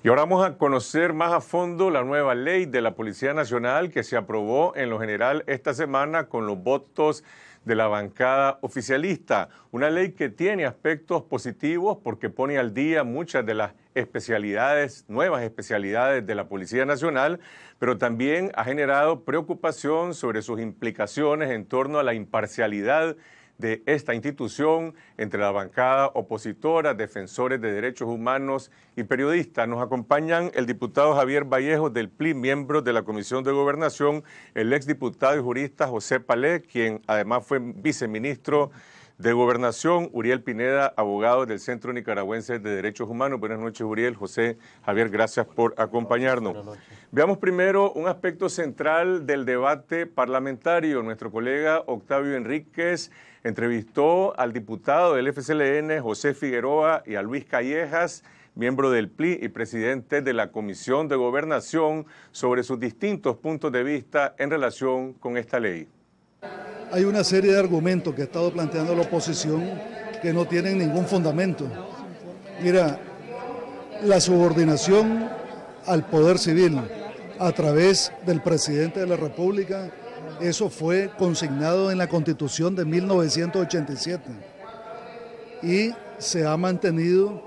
Y ahora vamos a conocer más a fondo la nueva ley de la Policía Nacional que se aprobó en lo general esta semana con los votos de la bancada oficialista. Una ley que tiene aspectos positivos porque pone al día muchas de las especialidades, nuevas especialidades de la Policía Nacional, pero también ha generado preocupación sobre sus implicaciones en torno a la imparcialidad de esta institución entre la bancada opositora, defensores de derechos humanos y periodistas. Nos acompañan el diputado Javier Vallejo del PLI, miembro de la Comisión de Gobernación, el exdiputado y jurista José Palé, quien además fue viceministro de Gobernación, Uriel Pineda, abogado del Centro Nicaragüense de Derechos Humanos. Buenas noches, Uriel. José Javier, gracias por acompañarnos. Veamos primero un aspecto central del debate parlamentario. Nuestro colega Octavio Enríquez Entrevistó al diputado del FCLN José Figueroa y a Luis Callejas, miembro del PLI y presidente de la Comisión de Gobernación, sobre sus distintos puntos de vista en relación con esta ley. Hay una serie de argumentos que ha estado planteando la oposición que no tienen ningún fundamento. Mira, la subordinación al poder civil a través del presidente de la República eso fue consignado en la Constitución de 1987 y se ha mantenido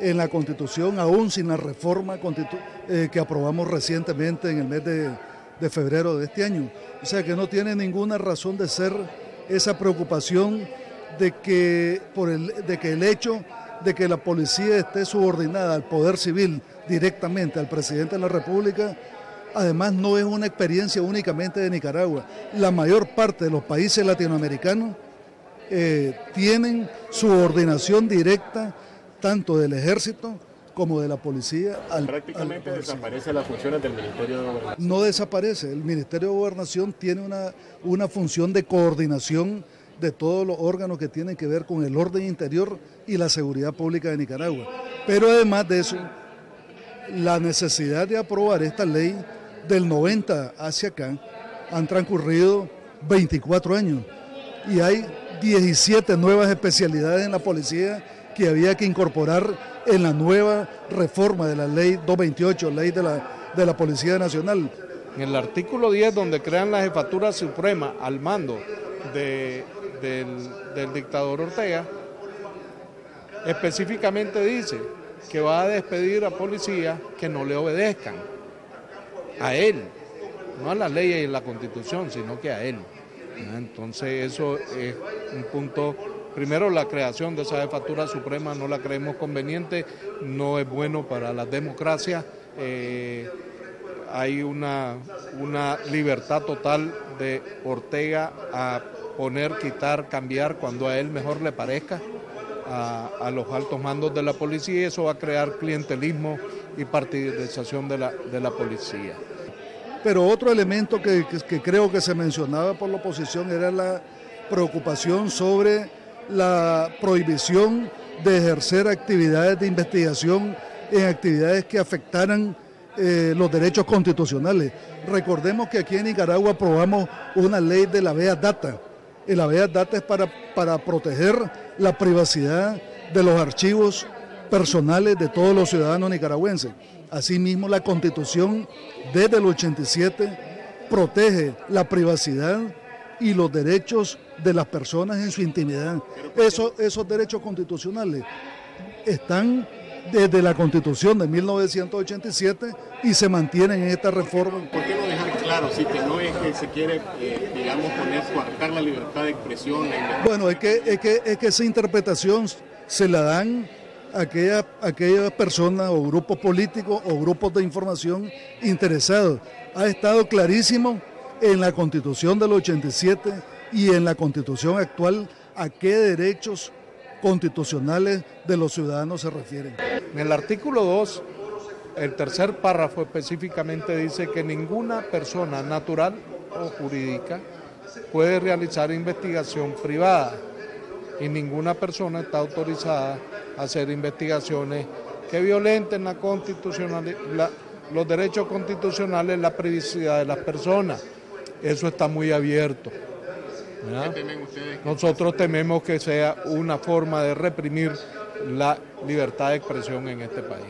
en la Constitución, aún sin la reforma eh, que aprobamos recientemente en el mes de, febrero de este año. O sea que no tiene ninguna razón de ser esa preocupación de que, por el, de que el hecho de que la policía esté subordinada al Poder Civil directamente, al presidente de la República, además no es una experiencia únicamente de Nicaragua. La mayor parte de los países latinoamericanos eh, ...tienen tienen ordenación directa tanto del ejército como de la policía Prácticamente desaparece las funciones del Ministerio de Gobernación. No desaparece, el Ministerio de Gobernación tiene una, una función de coordinación de todos los órganos que tienen que ver con el orden interior y la seguridad pública de Nicaragua. Pero además de eso, la necesidad de aprobar esta ley del 90 hacia acá han transcurrido 24 años y hay 17 nuevas especialidades en la policía que había que incorporar en la nueva reforma de la ley 228, ley de la, de la Policía Nacional. En el artículo 10, donde crean la jefatura suprema al mando del, del dictador Ortega, específicamente dice que va a despedir a policías que no le obedezcan a él, no a la ley y la constitución, sino que a él. Entonces eso es un punto, primero la creación de esa jefatura suprema no la creemos conveniente, no es bueno para la democracia, eh, hay una, una libertad total de Ortega a poner, quitar, cambiar cuando a él mejor le parezca. A, los altos mandos de la policía y eso va a crear clientelismo y partidización de la, de la policía. Pero otro elemento que, creo que se mencionaba por la oposición era la preocupación sobre la prohibición de ejercer actividades de investigación en actividades que afectaran eh, los derechos constitucionales. Recordemos que aquí en Nicaragua aprobamos una ley de la vea data. y la vea data es para, para proteger la privacidad de los archivos personales de todos los ciudadanos nicaragüenses. Asimismo, la Constitución desde el 87 protege la privacidad y los derechos de las personas en su intimidad. Eso, esos derechos constitucionales están desde la Constitución de 1987 y se mantienen en esta reforma. ¿Por qué no dejar claro si que no es que se quiere, eh, digamos, poner, coartar la libertad de expresión? bueno, es que, es, que, es que esa interpretación se la dan aquella, aquella persona o grupo político o grupos de información interesados. Ha estado clarísimo en la constitución del 87 y en la constitución actual a qué derechos constitucionales de los ciudadanos se refieren. En el artículo 2, el tercer párrafo específicamente dice que ninguna persona natural o jurídica puede realizar investigación privada y ninguna persona está autorizada a hacer investigaciones que violenten la los derechos constitucionales, la privacidad de las personas. Eso está muy abierto. Nosotros tememos que sea una forma de reprimir la libertad de expresión en este país.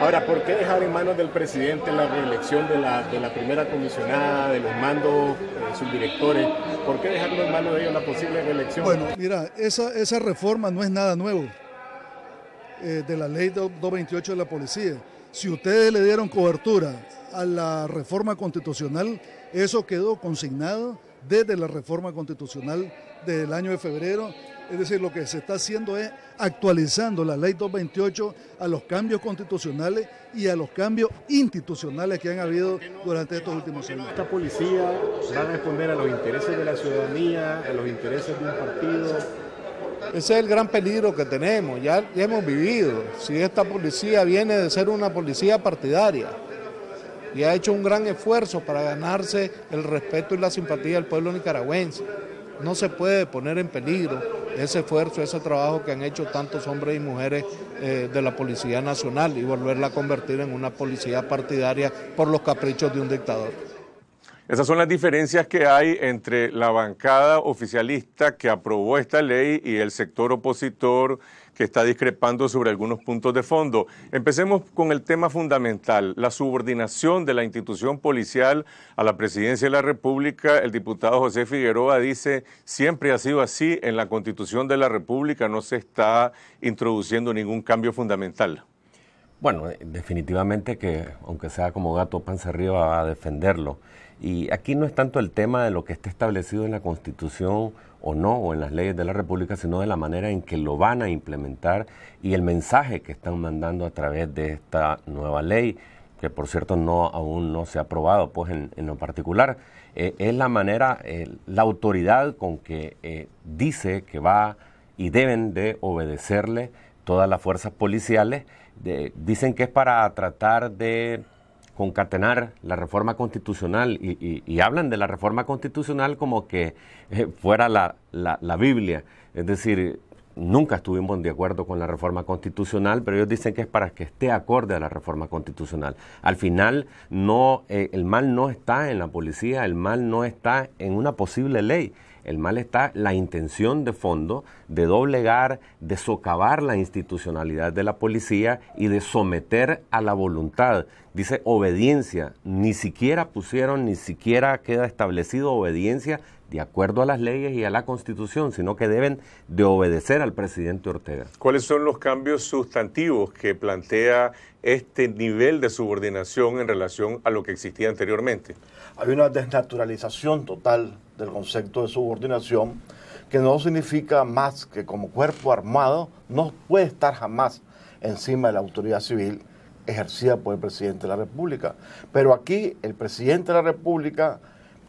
Ahora, ¿por qué dejar en manos del presidente la reelección de la, de la primera comisionada, de los mandos, de eh, sus directores? ¿Por qué dejarlo en manos de ellos la posible reelección? Bueno, mira, esa, esa reforma no es nada nuevo eh, de la ley 228 de la policía. Si ustedes le dieron cobertura a la reforma constitucional, eso quedó consignado desde la reforma constitucional del año de febrero es decir, lo que se está haciendo es actualizando la ley 228 a los cambios constitucionales y a los cambios institucionales que han habido durante estos últimos años. Esta policía va a responder a los intereses de la ciudadanía, a los intereses de un partido. Ese es el gran peligro que tenemos, ya, hemos vivido. Si esta policía viene de ser una policía partidaria, y ha hecho un gran esfuerzo para ganarse el respeto y la simpatía del pueblo nicaragüense. No se puede poner en peligro ese esfuerzo, ese trabajo que han hecho tantos hombres y mujeres eh, de la Policía Nacional y volverla a convertir en una policía partidaria por los caprichos de un dictador. Esas son las diferencias que hay entre la bancada oficialista que aprobó esta ley y el sector opositor que está discrepando sobre algunos puntos de fondo. Empecemos con el tema fundamental, la subordinación de la institución policial a la presidencia de la República. El diputado José Figueroa dice, siempre ha sido así, en la constitución de la República no se está introduciendo ningún cambio fundamental. Bueno, eh, definitivamente que, aunque sea como gato panza arriba, va a defenderlo. Y aquí no es tanto el tema de lo que está establecido en la Constitución o no, o en las leyes de la República, sino de la manera en que lo van a implementar y el mensaje que están mandando a través de esta nueva ley, que por cierto no, aún no se ha aprobado pues en, lo particular, eh, es la manera, eh, la autoridad con que eh, dice que va y deben de obedecerle todas las fuerzas policiales, dicen que es para tratar de concatenar la reforma constitucional y, hablan de la reforma constitucional como que eh, fuera la, Biblia. Es decir, nunca estuvimos de acuerdo con la reforma constitucional, pero ellos dicen que es para que esté acorde a la reforma constitucional. Al final, no, eh, el mal no está en la policía, el mal no está en una posible ley. El mal está la intención de fondo de doblegar, de socavar la institucionalidad de la policía y de someter a la voluntad. Dice obediencia. Ni siquiera pusieron, ni siquiera queda establecido obediencia de acuerdo a las leyes y a la Constitución, sino que deben de obedecer al presidente Ortega. ¿Cuáles son los cambios sustantivos que plantea este nivel de subordinación en relación a lo que existía anteriormente? Hay una desnaturalización total del concepto de subordinación que no significa más que como cuerpo armado no puede estar jamás encima de la autoridad civil ejercida por el presidente de la República. Pero aquí el presidente de la República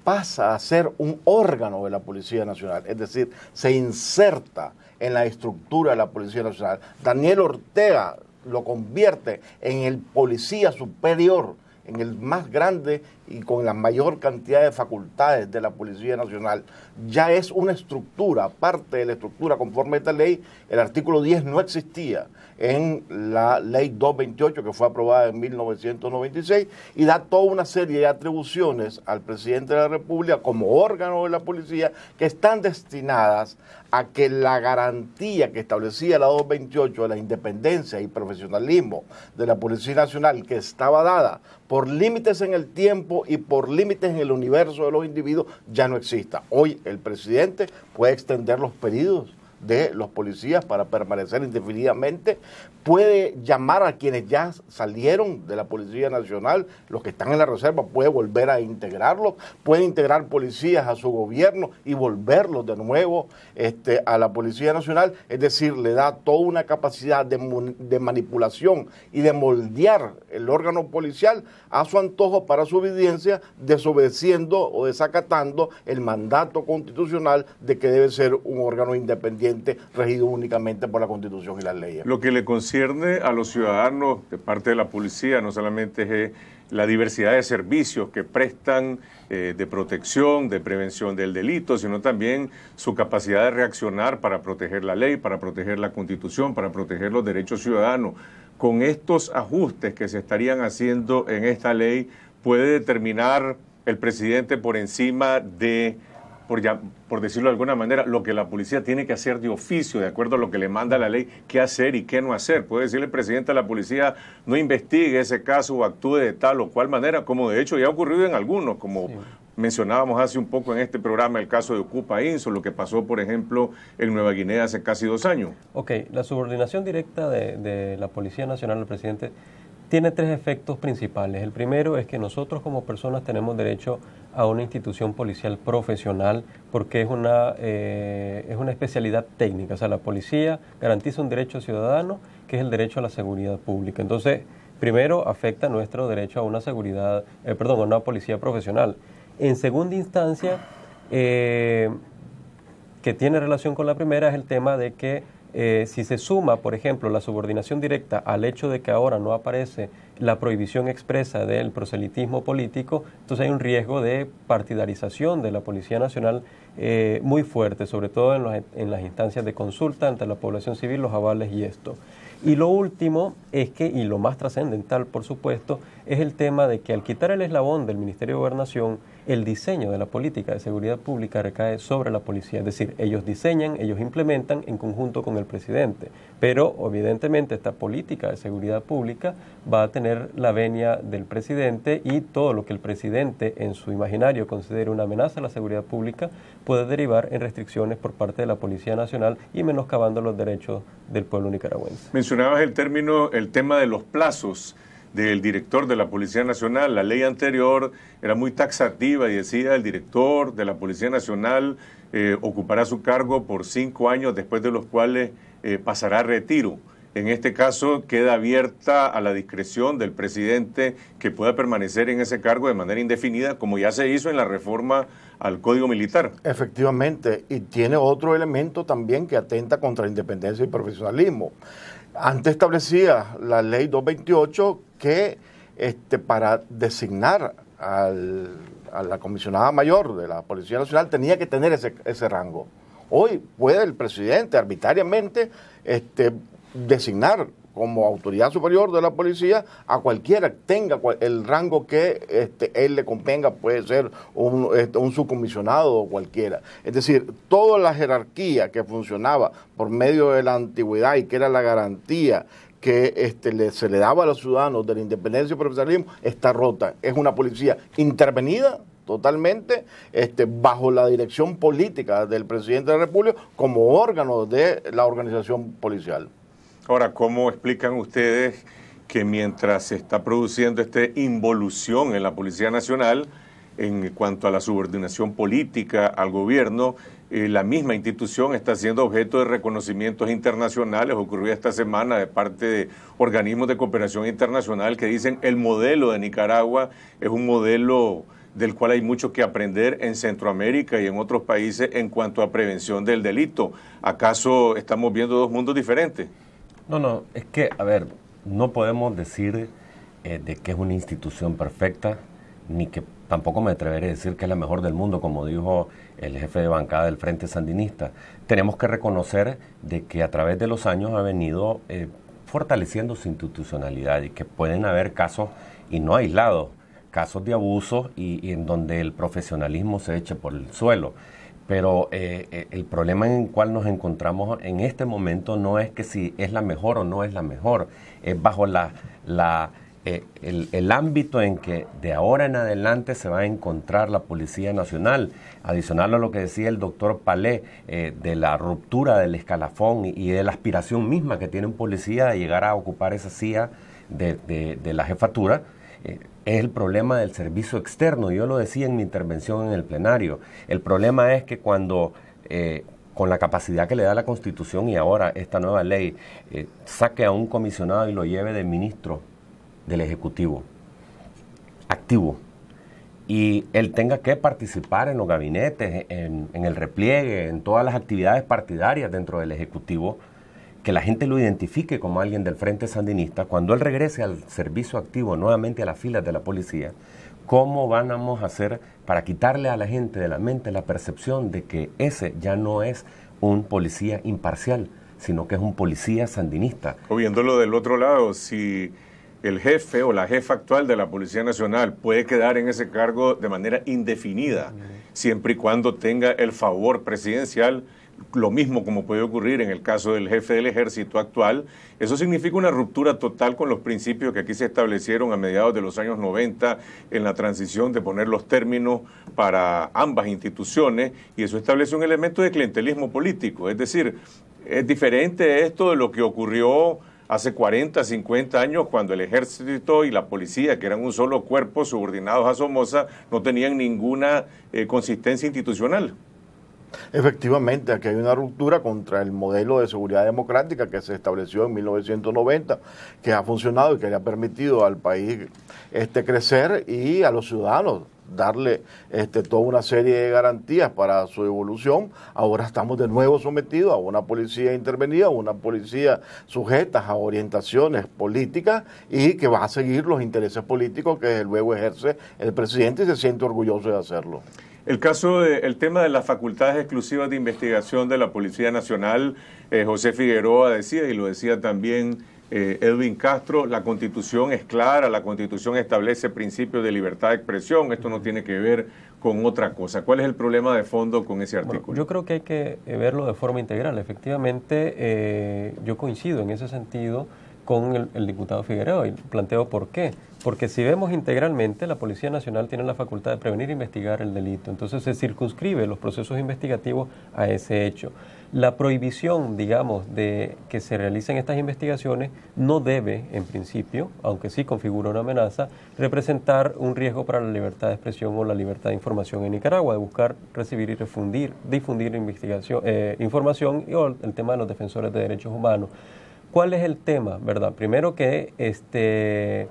pasa a ser un órgano de la Policía Nacional, es decir, se inserta en la estructura de la Policía Nacional. Daniel Ortega lo convierte en el policía superior, en el más grande y con la mayor cantidad de facultades de la Policía Nacional, ya es una estructura, parte de la estructura conforme a esta ley. El artículo 10 no existía en la ley 228 que fue aprobada en 1996 y da toda una serie de atribuciones al presidente de la República como órgano de la policía que están destinadas a que la garantía que establecía la 228 de la independencia y profesionalismo de la Policía Nacional, que estaba dada por límites en el tiempo, y por límites en el universo de los individuos ya no exista. Hoy el presidente puede extender los pedidos de los policías para permanecer indefinidamente, puede llamar a quienes ya salieron de la Policía Nacional, los que están en la reserva, puede volver a integrarlos, puede integrar policías a su gobierno y volverlos de nuevo este, a la Policía Nacional, es decir, le da toda una capacidad de, de manipulación y de moldear el órgano policial a su antojo para su obediencia, desobedeciendo o desacatando el mandato constitucional de que debe ser un órgano independiente regido únicamente por la Constitución y las leyes. Lo que le concierne a los ciudadanos de parte de la policía no solamente es eh, la diversidad de servicios que prestan eh, de protección, de prevención del delito, sino también su capacidad de reaccionar para proteger la ley, para proteger la constitución, para proteger los derechos ciudadanos. Con estos ajustes que se estarían haciendo en esta ley, puede determinar el presidente por encima de por, decirlo de alguna manera, lo que la policía tiene que hacer de oficio, de acuerdo a lo que le manda la ley, qué hacer y qué no hacer. Puede decirle el presidente a la policía, no investigue ese caso o actúe de tal o cual manera, como de hecho ya ha ocurrido en algunos, como Mencionábamos hace un poco en este programa el caso de Ocupa Inso, lo que pasó, por ejemplo, en Nueva Guinea hace casi dos años. Ok, la subordinación directa de, de la Policía Nacional al presidente tiene tres efectos principales. El primero es que nosotros como personas tenemos derecho a una institución policial profesional porque es una, eh, es una especialidad técnica. O sea, la policía garantiza un derecho ciudadano que es el derecho a la seguridad pública. Entonces, primero afecta nuestro derecho a una seguridad, eh, perdón, a una policía profesional. En segunda instancia, eh, que tiene relación con la primera, es el tema de que eh, si se suma, por ejemplo, la subordinación directa al hecho de que ahora no aparece la prohibición expresa del proselitismo político, entonces hay un riesgo de partidarización de la Policía Nacional eh, muy fuerte, sobre todo en, en, las instancias de consulta ante la población civil, los avales y esto. Y lo último es que, y lo más trascendental por supuesto, es el tema de que al quitar el eslabón del Ministerio de Gobernación, el diseño de la política de seguridad pública recae sobre la policía. Es decir, ellos diseñan, ellos implementan en conjunto con el presidente. Pero evidentemente esta política de seguridad pública va a tener la venia del presidente y todo lo que el presidente en su imaginario considere una amenaza a la seguridad pública puede derivar en restricciones por parte de la Policía Nacional y menoscabando los derechos del pueblo nicaragüense. Mencionabas el término, el tema de los plazos del director de la Policía Nacional. La ley anterior era muy taxativa y decía el director de la Policía Nacional eh, ocupará su cargo por cinco años después de los cuales eh, pasará a retiro en este caso queda abierta a la discreción del presidente que pueda permanecer en ese cargo de manera indefinida, como ya se hizo en la reforma al Código Militar. Efectivamente, y tiene otro elemento también que atenta contra la independencia y profesionalismo. Antes establecía la ley 228 que este, para designar a la comisionada mayor de la Policía Nacional tenía que tener ese, rango. Hoy puede el presidente arbitrariamente este, designar como autoridad superior de la policía a cualquiera que tenga el rango que este, él le convenga, puede ser este, un, subcomisionado o cualquiera. Es decir, toda la jerarquía que funcionaba por medio de la antigüedad y que era la garantía que este, se le daba a los ciudadanos de la independencia y profesionalismo está rota. Es una policía intervenida totalmente bajo la dirección política del presidente de la República como órgano de la organización policial. Ahora, ¿cómo explican ustedes que mientras se está produciendo esta involución en la Policía Nacional en cuanto a la subordinación política al gobierno, eh, la misma institución está siendo objeto de reconocimientos internacionales. Ocurrió esta semana de parte de organismos de cooperación internacional que dicen el modelo de Nicaragua es un modelo del cual hay mucho que aprender en Centroamérica y en otros países en cuanto a prevención del delito. ¿Acaso estamos viendo dos mundos diferentes? No, no, es que, a ver, no podemos decir eh, de que es una institución perfecta, ni que tampoco me atreveré a decir que es la mejor del mundo, como dijo el jefe de bancada del Frente Sandinista. Tenemos que reconocer de que a través de los años ha venido eh, fortaleciendo su institucionalidad y que pueden haber casos, y no aislados, casos de abuso y en donde el profesionalismo se eche por el suelo. Pero eh, eh, el problema en el cual nos encontramos en este momento no es que si es la mejor o no es la mejor, es bajo la, eh, el, ámbito en que de ahora en adelante se va a encontrar la Policía Nacional. Adicional a lo que decía el doctor Palé de la ruptura del escalafón y, de la aspiración misma que tiene un policía de llegar a ocupar esa silla de, la jefatura, es el problema del servicio externo. Yo lo decía en mi intervención en el plenario. El problema es que cuando, eh, con la capacidad que le da la Constitución y ahora esta nueva ley, eh, saque a un comisionado y lo lleve de ministro del Ejecutivo, activo, y él tenga que participar en los gabinetes, en el repliegue, en todas las actividades partidarias dentro del Ejecutivo, que la gente lo identifique como alguien del Frente Sandinista, cuando él regrese al servicio activo nuevamente a las filas de la policía, ¿cómo vamos a hacer para quitarle a la gente de la mente la percepción de que ese ya no es un policía imparcial, sino que es un policía sandinista? O viéndolo del otro lado, si el jefe o la jefa actual de la Policía Nacional puede quedar en ese cargo de manera indefinida, siempre y cuando tenga el favor presidencial, lo mismo como puede ocurrir en el caso del jefe del ejército actual. Eso significa una ruptura total con los principios que aquí se establecieron a mediados de los años 90 en la transición de poner los términos para ambas instituciones y eso establece un elemento de clientelismo político, es decir, es diferente esto de lo que ocurrió hace 40, 50 años, cuando el ejército y la policía, que eran un solo cuerpo subordinados a Somoza, no tenían ninguna eh, consistencia institucional. Efectivamente, aquí hay una ruptura contra el modelo de seguridad democrática que se estableció en 1990, que ha funcionado y que le ha permitido al país este, crecer y a los ciudadanos darle este, toda una serie de garantías para su evolución. Ahora estamos de nuevo sometidos a una policía intervenida, una policía sujeta a orientaciones políticas y que va a seguir los intereses políticos que luego ejerce el presidente y se siente orgulloso de hacerlo. El caso el tema de las facultades exclusivas de investigación de la Policía Nacional, eh, José Figueroa decía y lo decía también eh, Edwin Castro, la constitución es clara, la constitución establece principios de libertad de expresión, esto no tiene que ver con otra cosa. ¿Cuál es el problema de fondo con ese artículo? yo creo que hay que verlo de forma integral. Efectivamente, eh, yo coincido en ese sentido con el, el, diputado Figueroa y planteo por qué. Porque si vemos integralmente, la Policía Nacional tiene la facultad de prevenir e investigar el delito. Entonces se circunscribe los procesos investigativos a ese hecho. La prohibición, digamos, de que se realicen estas investigaciones no debe, en principio, aunque sí configura una amenaza, representar un riesgo para la libertad de expresión o la libertad de información en Nicaragua, de buscar recibir y refundir, difundir investigación, eh, información y el tema de los defensores de derechos humanos. ¿Cuál es el tema, verdad? Primero que este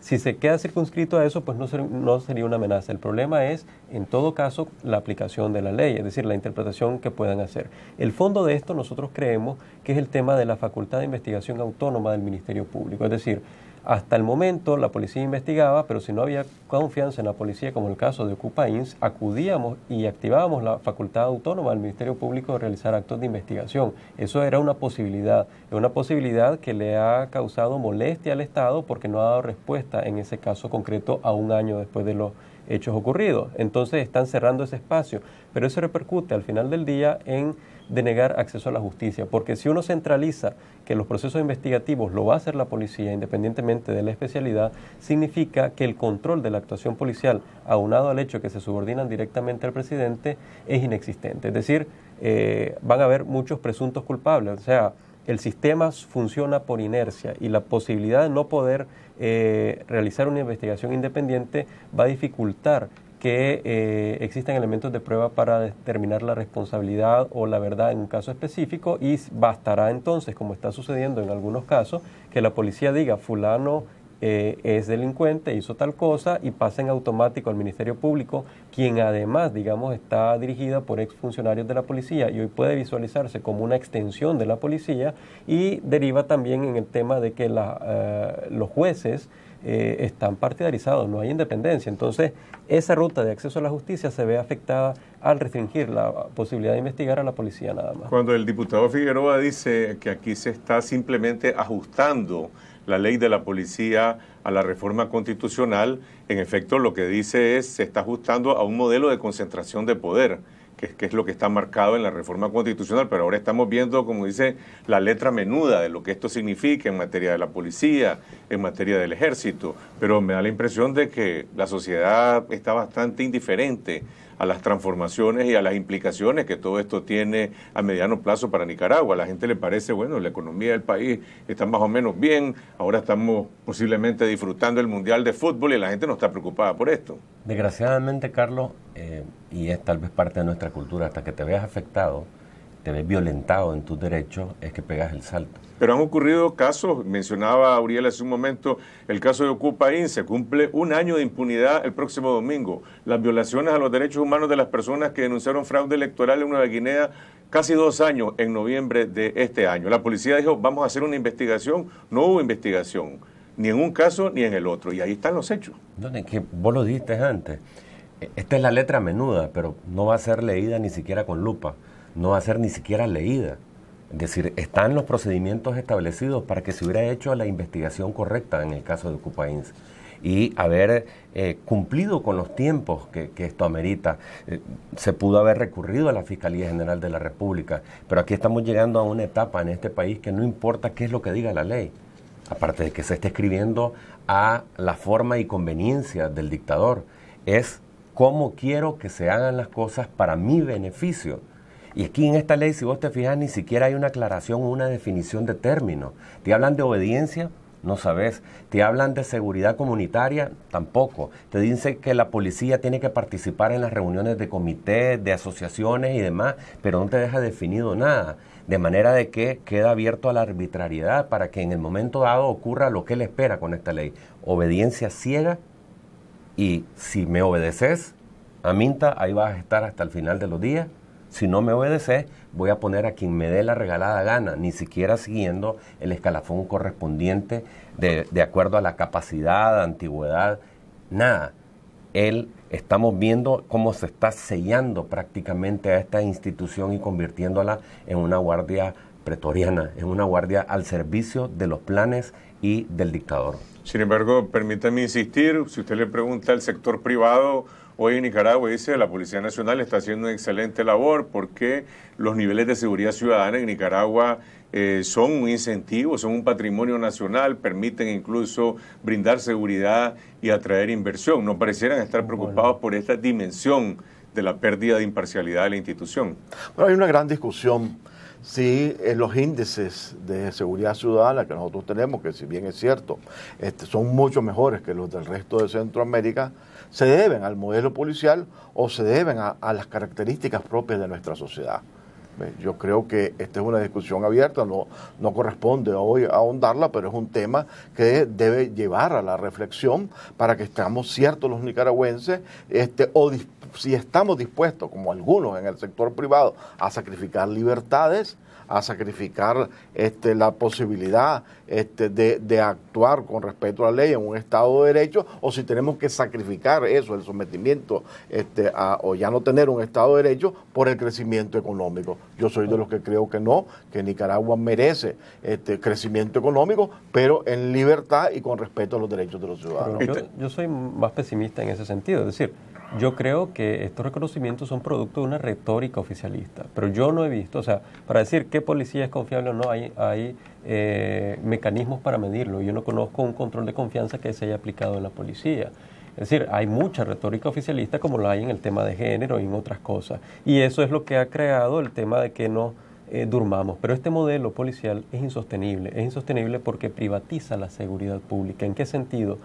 si se queda circunscrito a eso, pues no, sería una amenaza. El problema es, en todo caso, la aplicación de la ley, es decir, la interpretación que puedan hacer. El fondo de esto nosotros creemos que es el tema de la facultad de investigación autónoma del Ministerio Público, es decir, hasta el momento la policía investigaba, pero si no había confianza en la policía, como el caso de Ocupa Ins, acudíamos y activábamos la facultad autónoma del Ministerio Público de realizar actos de investigación. Eso era una posibilidad, una posibilidad que le ha causado molestia al Estado porque no ha dado respuesta en ese caso concreto a un año después de los hechos ocurridos. Entonces están cerrando ese espacio, pero eso repercute al final del día en denegar acceso a la justicia, porque si uno centraliza que los procesos investigativos lo va a hacer la policía, independientemente de la especialidad, significa que el control de la actuación policial, aunado al hecho que se subordinan directamente al presidente, es inexistente. Es decir, eh, van a haber muchos presuntos culpables, o sea, el sistema funciona por inercia y la posibilidad de no poder eh, realizar una investigación independiente va a dificultar que eh, existan elementos de prueba para determinar la responsabilidad o la verdad en un caso específico y bastará entonces, como está sucediendo en algunos casos, que la policía diga fulano eh, es delincuente, hizo tal cosa y pasa en automático al Ministerio Público, quien además, digamos, está dirigida por exfuncionarios de la policía y hoy puede visualizarse como una extensión de la policía y deriva también en el tema de que eh, los jueces eh, están partidarizados, no hay independencia. Entonces, esa ruta de acceso a la justicia se ve afectada al restringir la posibilidad de investigar a la policía nada más. Cuando el diputado Figueroa dice que aquí se está simplemente ajustando la ley de la policía a la reforma constitucional, en efecto lo que dice es, se está ajustando a un modelo de concentración de poder, que, que es lo que está marcado en la reforma constitucional, pero ahora estamos viendo, como dice, la letra menuda de lo que esto significa en materia de la policía, en materia del ejército, pero me da la impresión de que la sociedad está bastante indiferente a las transformaciones y a las implicaciones que todo esto tiene a mediano plazo para Nicaragua. A la gente le parece, bueno, la economía del país está más o menos bien, ahora estamos posiblemente disfrutando el Mundial de Fútbol y la gente no está preocupada por esto. Desgraciadamente, Carlos, eh, y es tal vez parte de nuestra cultura, hasta que te veas afectado, te ves violentado en tus derechos, es que pegas el salto. Pero han ocurrido casos, mencionaba Auriel hace un momento, el caso de Ocupa se cumple un año de impunidad el próximo domingo. Las violaciones a los derechos humanos de las personas que denunciaron fraude electoral en Nueva Guinea casi dos años en noviembre de este año. La policía dijo, vamos a hacer una investigación, no hubo investigación, ni en un caso ni en el otro, y ahí están los hechos. ¿Dónde? Que vos lo dijiste antes. E-, esta es la letra menuda, pero no va a ser leída ni siquiera con lupa no va a ser ni siquiera leída. Es decir, están los procedimientos establecidos para que se hubiera hecho la investigación correcta en el caso de Cupains y haber eh, cumplido con los tiempos que, esto amerita. Eh, se pudo haber recurrido a la Fiscalía General de la República, pero aquí estamos llegando a una etapa en este país que no importa qué es lo que diga la ley, aparte de que se esté escribiendo a la forma y conveniencia del dictador, es cómo quiero que se hagan las cosas para mi beneficio y que en esta ley, si vos te fijas, ni siquiera hay una aclaración o una definición de término. Te hablan de obediencia, no sabes. Te hablan de seguridad comunitaria, tampoco. Te dicen que la policía tiene que participar en las reuniones de comités, de asociaciones y demás, pero no te deja definido nada. De manera de que queda abierto a la arbitrariedad para que en el momento dado ocurra lo que él espera con esta ley. Obediencia ciega y si me obedeces, Aminta, ahí vas a estar hasta el final de los días si no me obedece, voy a poner a quien me dé la regalada gana, ni siquiera siguiendo el escalafón correspondiente de, de acuerdo a la capacidad, antigüedad, nada. Él, estamos viendo cómo se está sellando prácticamente a esta institución y convirtiéndola en una guardia pretoriana, en una guardia al servicio de los planes y del dictador. Sin embargo, permítame insistir, si usted le pregunta al sector privado, Hoy en Nicaragua dice la Policía Nacional está haciendo una excelente labor porque los niveles de seguridad ciudadana en Nicaragua eh, son un incentivo, son un patrimonio nacional, permiten incluso brindar seguridad y atraer inversión. No parecieran estar preocupados por esta dimensión de la pérdida de imparcialidad de la institución. Bueno, hay una gran discusión si los índices de seguridad ciudadana que nosotros tenemos, que si bien es cierto, este, son mucho mejores que los del resto de Centroamérica, se deben al modelo policial o se deben a, las características propias de nuestra sociedad. Yo creo que esta es una discusión abierta, no, no corresponde hoy ahondarla, pero es un tema que debe llevar a la reflexión para que estemos ciertos los nicaragüenses, este, o si estamos dispuestos, como algunos en el sector privado, a sacrificar libertades, a sacrificar este, la posibilidad este, de, actuar con respeto a la ley en un Estado de Derecho o si tenemos que sacrificar eso, el sometimiento este, o ya no tener un Estado de Derecho por el crecimiento económico. Yo soy de los que creo que no, que Nicaragua merece crecimiento económico, pero en libertad y con respeto a los derechos de los ciudadanos. Yo, yo soy más pesimista en ese sentido, es decir, yo creo que estos reconocimientos son producto de una retórica oficialista, pero yo no he visto, o sea, para decir qué policía es confiable o no, hay, hay eh, mecanismos para medirlo. Yo no conozco un control de confianza que se haya aplicado en la policía. Es decir, hay mucha retórica oficialista como la hay en el tema de género y en otras cosas. Y eso es lo que ha creado el tema de que no eh, durmamos. Pero este modelo policial es insostenible. Es insostenible porque privatiza la seguridad pública. ¿En qué sentido?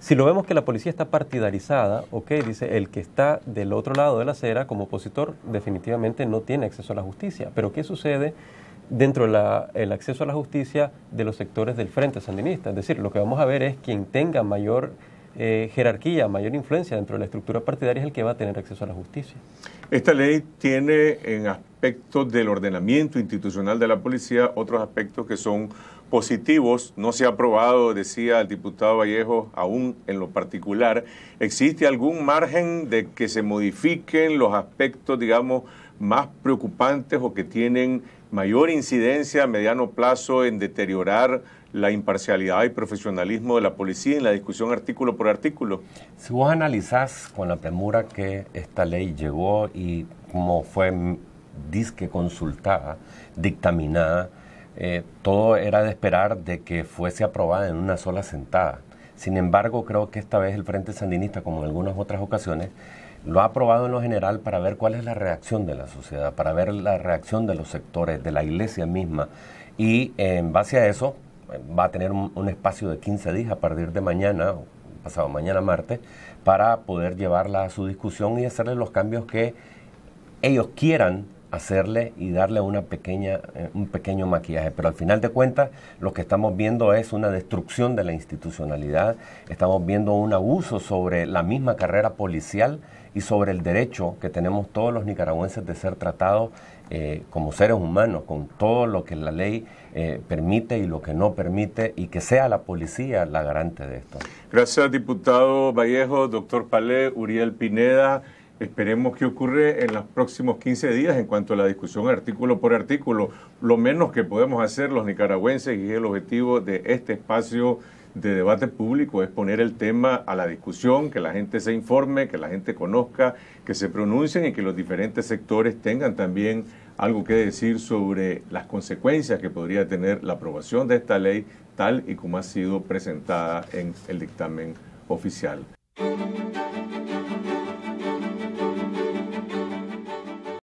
Si lo vemos que la policía está partidarizada, ok, dice, el que está del otro lado de la acera como opositor definitivamente no tiene acceso a la justicia. Pero ¿qué sucede dentro del acceso a la justicia de los sectores del Frente Sandinista? Es decir, lo que vamos a ver es quien tenga mayor eh, jerarquía, mayor influencia dentro de la estructura partidaria es el que va a tener acceso a la justicia. Esta ley tiene en aspectos del ordenamiento institucional de la policía otros aspectos que son positivos no se ha aprobado, decía el diputado Vallejo, aún en lo particular. ¿Existe algún margen de que se modifiquen los aspectos, digamos, más preocupantes o que tienen mayor incidencia a mediano plazo en deteriorar la imparcialidad y profesionalismo de la policía en la discusión artículo por artículo? Si vos analizás con la premura que esta ley llegó y cómo fue mm, disque consultada, dictaminada, eh, todo era de esperar de que fuese aprobada en una sola sentada. Sin embargo, creo que esta vez el Frente Sandinista, como en algunas otras ocasiones, lo ha aprobado en lo general para ver cuál es la reacción de la sociedad, para ver la reacción de los sectores, de la iglesia misma. Y en base a eso va a tener un, un espacio de 15 días a partir de mañana, pasado mañana martes, para poder llevarla a su discusión y hacerle los cambios que ellos quieran hacerle y darle una pequeña, eh, un pequeño maquillaje. Pero al final de cuentas, lo que estamos viendo es una destrucción de la institucionalidad, estamos viendo un abuso sobre la misma carrera policial y sobre el derecho que tenemos todos los nicaragüenses de ser tratados eh, como seres humanos, con todo lo que la ley eh, permite y lo que no permite, y que sea la policía la garante de esto. Gracias, diputado Vallejo, doctor Palé, Uriel Pineda. Esperemos que ocurre en los próximos 15 días en cuanto a la discusión artículo por artículo. Lo menos que podemos hacer los nicaragüenses y el objetivo de este espacio de debate público es poner el tema a la discusión, que la gente se informe, que la gente conozca, que se pronuncien y que los diferentes sectores tengan también algo que decir sobre las consecuencias que podría tener la aprobación de esta ley tal y como ha sido presentada en el dictamen oficial.